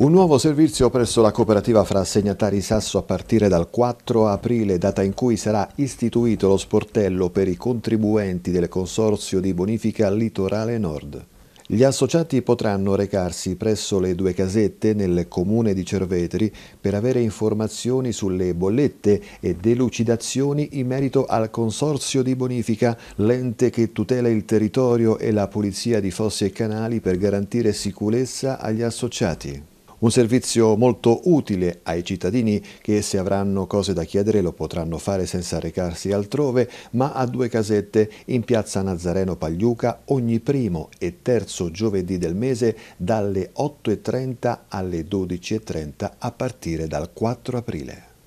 Un nuovo servizio presso la cooperativa fra assegnatari Sasso a partire dal 4 aprile, data in cui sarà istituito lo sportello per i contribuenti del Consorzio di Bonifica Litorale Nord. Gli associati potranno recarsi presso le due casette nel comune di Cervetri per avere informazioni sulle bollette e delucidazioni in merito al Consorzio di Bonifica, l'ente che tutela il territorio e la pulizia di fossi e canali per garantire sicurezza agli associati. Un servizio molto utile ai cittadini che se avranno cose da chiedere lo potranno fare senza recarsi altrove, ma a due casette in piazza Nazareno Pagliuca ogni primo e terzo giovedì del mese dalle 8.30 alle 12.30 a partire dal 4 aprile.